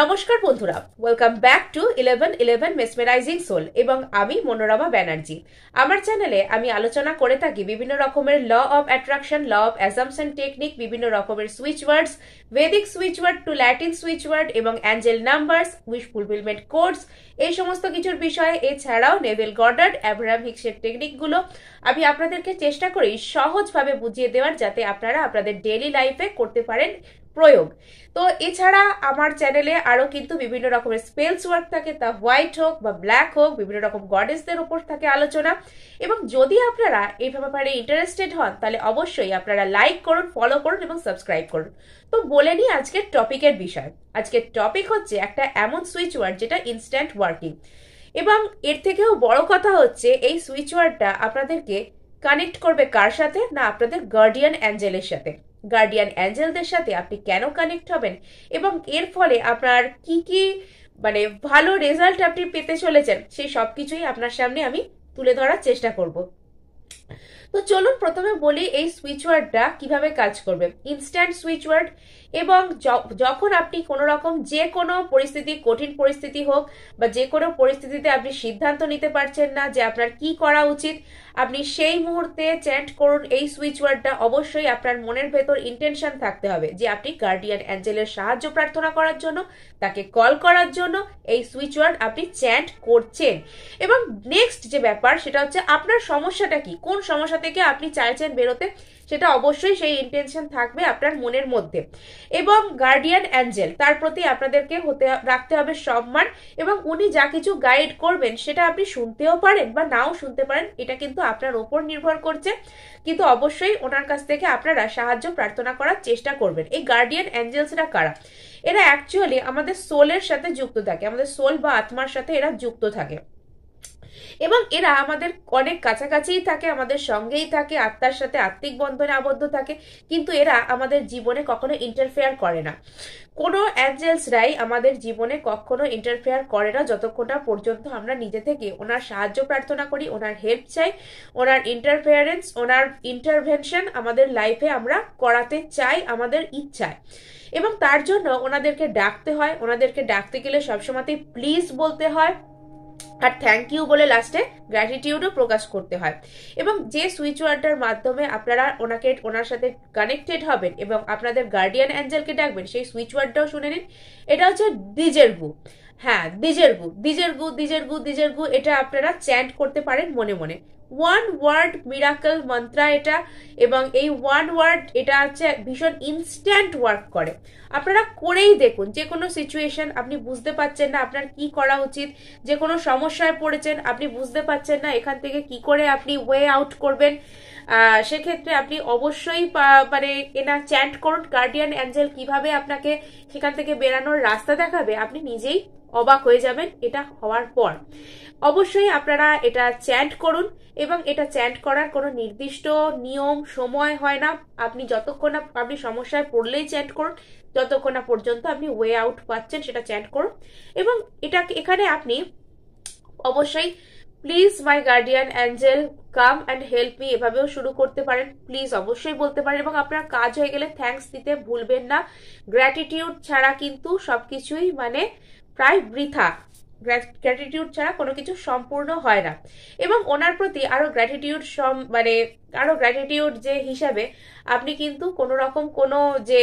নমস্কার বন্ধুরা welcome back to eleven eleven mesmerizing soul এবং আমি মনোরমা ব্যানার্জি আমার চ্যানেলে আমি আলোচনা করে থাকি বিভিন্ন রকমের law of attraction law of assumption technique বিভিন্ন রকমের switch words Vedic switch word to Latin switch word এবং angel numbers wish fulfilment course এই সমস্ত কিছুর বিষয়ে এছাড়াও নেভেল গর্ডার্ড অ্যাভ্রাম হিক্সের টেকনিকগুলো আমি আপনাদেরকে চেষ্টা করি সহজভাবে বুঝিয়ে দেওয়ার যাতে আপনারা আপনাদের ডেলি লাইফে করতে পারেন প্রয়োগ তো এছাড়া আমার চ্যানেলে আরও কিন্তু বিভিন্ন রকমের স্পেলস ওয়ার্ক থাকে তা হোয়াইট হোক বা ব্ল্যাক হোক বিভিন্ন রকম গডেসদের উপর থাকে আলোচনা এবং যদি আপনারা এই ব্যাপারে ইন্টারেস্টেড হন তাহলে অবশ্যই আপনারা লাইক করুন ফলো করুন এবং সাবস্ক্রাইব করুন তো বলে নিই আজকের টপিকের বিষয় আজকের টপিক হচ্ছে একটা এমন সুইচ ওয়ার্ড যেটা ইনস্ট্যান্ট ওয়ার্কিং এবং এর থেকেও বড় কথা হচ্ছে এই সুইচ ওয়ার্ডটা আপনাদেরকে কানেক্ট করবে কার সাথে না আপনাদের গার্ডিয়ান অ্যাঞ্জেলের সাথে গার্ডিয়ান অ্যাঞ্জেলদের সাথে আপনি কেন কানেক্ট হবেন এবং এর ফলে আপনার কি কি মানে ভালো রেজাল্ট আপনি পেতে চলেছেন সেই সব কিছুই আপনার সামনে আমি তুলে ধরার চেষ্টা করব তো চলুন প্রথমে বলি এই সুইচ ওয়ার্ডটা কিভাবে কাজ করবে ইনস্ট্যান্ট সুইচ ওয়ার্ড এবং যখন আপনি কোনো রকম যে কোনো পরিস্থিতি কঠিন পরিস্থিতি হোক বা যে কোনো পরিস্থিতিতে আপনি সিদ্ধান্ত নিতে পারছেন না যে আপনার কি করা উচিত আপনি সেই মুহূর্তে চ্যাট করুন এই সুইচ ওয়ার্ডটা অবশ্যই আপনার মনের ভেতর ইন্টেনশন থাকতে হবে যে আপনি গার্ডিয়ান অ্যাঞ্জেলের সাহায্য প্রার্থনা করার জন্য তাকে কল করার জন্য এই সুইচ ওয়ার্ড আপনি চ্যাট করছেন এবং নেক্সট যে ব্যাপার সেটা হচ্ছে আপনার সমস্যাটা কি কোন সমস্যা থেকে আপনি চাইছেন বেরোতে সেটা অবশ্যই সেই ইন্টেনশন থাকবে আপনার মনের মধ্যে এবং গার্ডিয়ান অ্যাঞ্জেল তার প্রতি আপনাদেরকে হতে রাখতে হবে সম্মান এবং উনি যা কিছু গাইড করবেন সেটা আপনি শুনতেও পারেন বা নাও শুনতে পারেন এটা কিন্তু আপনার ওপর নির্ভর করছে কিন্তু অবশ্যই ওনার কাছ থেকে আপনারা সাহায্য প্রার্থনা করার চেষ্টা করবেন এই গার্ডিয়ান অ্যাঞ্জেলসরা কারা এরা অ্যাকচুয়ালি আমাদের সোলের সাথে যুক্ত থাকে আমাদের সোল বা আত্মার সাথে এরা যুক্ত থাকে এবং এরা আমাদের অনেক কাছাকাছিই থাকে আমাদের সঙ্গেই থাকে আত্মার সাথে আত্মিক বন্ধনে আবদ্ধ থাকে কিন্তু এরা আমাদের জীবনে কখনো ইন্টারফেয়ার করে না কোনো অ্যাঞ্জেলসরাই আমাদের জীবনে কখনো ইন্টারফেয়ার করে না যতক্ষণ না পর্যন্ত আমরা নিজে থেকে ওনার সাহায্য প্রার্থনা করি ওনার হেল্প চাই ওনার ইন্টারফেয়ারেন্স ওনার ইন্টারভেনশন আমাদের লাইফে আমরা করাতে চাই আমাদের ইচ্ছায় এবং তার জন্য ওনাদেরকে ডাকতে হয় ওনাদেরকে ডাকতে গেলে সবসময়তেই প্লিজ বলতে হয় আর থ্যাংক ইউ বলে লাস্টে গ্র্যাটিটিউডও প্রকাশ করতে হয় এবং যে সুইচ ওয়ার্ডটার মাধ্যমে আপনারা ওনাকে ওনার সাথে কানেক্টেড হবেন এবং আপনাদের গার্ডিয়ান অ্যাঞ্জেলকে ডাকবেন সেই সুইচ ওয়ার্ডটাও শুনে নিন এটা হচ্ছে ডিজের বুক হ্যাঁ দিজের বু দিজের বু দিজের বু দিজের গু এটা আপনারা চ্যান্ট করতে পারেন মনে মনে ওয়ান ওয়ার্ড মিরাকল মন্ত্রা এটা এবং এই ওয়ান ওয়ার্ড এটা হচ্ছে ভীষণ ইনস্ট্যান্ট ওয়ার্ক করে আপনারা করেই দেখুন যে কোনো সিচুয়েশন আপনি বুঝতে পারছেন না আপনার কি করা উচিত যে কোনো সমস্যায় পড়েছেন আপনি বুঝতে পারছেন না এখান থেকে কি করে আপনি ওয়ে আউট করবেন সেক্ষেত্রে আপনি অবশ্যই মানে এনা চ্যাট করুন গার্ডিয়ান অ্যাঞ্জেল কিভাবে আপনাকে সেখান থেকে বেরানোর রাস্তা দেখাবে আপনি নিজেই অবাক হয়ে যাবেন এটা হওয়ার পর অবশ্যই আপনারা এটা চ্যান্ট করুন এবং এটা চ্যান্ট করার কোনো নির্দিষ্ট নিয়ম সময় হয় না আপনি যতক্ষণ না আপনি সমস্যায় পড়লেই চ্যান্ট করুন যতক্ষণ না পর্যন্ত আপনি ওয়ে আউট পাচ্ছেন সেটা চ্যান্ট করুন এবং এটা এখানে আপনি অবশ্যই please my guardian angel come and help me এভাবেও শুরু করতে পারেন প্লিজ অবশ্যই বলতে পারেন এবং আপনার কাজ হয়ে গেলে থ্যাংকস দিতে ভুলবেন না গ্র্যাটিটিউড ছাড়া কিন্তু সবকিছুই মানে প্রায় বৃথা গ্র্যাটিটিউড ছাড়া কোনো কিছু সম্পূর্ণ হয় না এবং ওনার প্রতি আরও গ্র্যাটিটিউড মানে আরও গ্র্যাটিটিউড যে হিসাবে আপনি কিন্তু কোনো রকম কোনো যে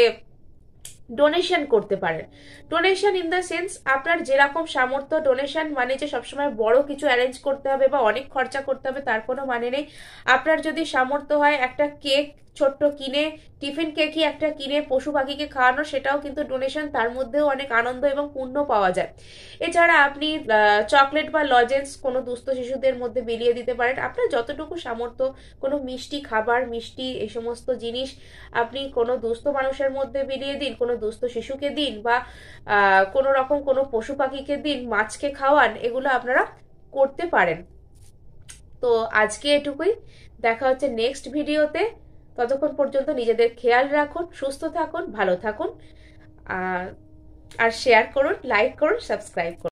ডোনেশন করতে পারেন ডোনেশন ইন দ্য সেন্স আপনার যেরকম সামর্থ্য ডোনেশন মানে যে সবসময় বড় কিছু অ্যারেঞ্জ করতে হবে বা অনেক খরচা করতে হবে তার কোনো মানে নেই আপনার যদি সামর্থ্য হয় একটা কেক ছোট্ট কিনে টিফিন কেকই একটা কিনে পশু পাখিকে খাওয়ানো সেটাও কিন্তু ডোনেশন তার মধ্যেও অনেক আনন্দ এবং পুণ্য পাওয়া যায় এছাড়া আপনি চকলেট বা লজেন্স কোনো দুস্থ শিশুদের মধ্যে বিলিয়ে দিতে পারেন আপনার যতটুকু সামর্থ্য কোনো মিষ্টি খাবার মিষ্টি এই সমস্ত জিনিস আপনি কোনো দুস্থ মানুষের মধ্যে বিলিয়ে দিন কোনো দুস্থ শিশুকে দিন বা কোনো রকম কোন পশু পাখিকে দিন মাছকে খাওয়ান এগুলো আপনারা করতে পারেন তো আজকে এটুকুই দেখা হচ্ছে নেক্সট ভিডিওতে ততক্ষণ পর্যন্ত নিজেদের খেয়াল রাখুন সুস্থ থাকুন ভালো থাকুন আর শেয়ার করুন লাইক করুন সাবস্ক্রাইব করুন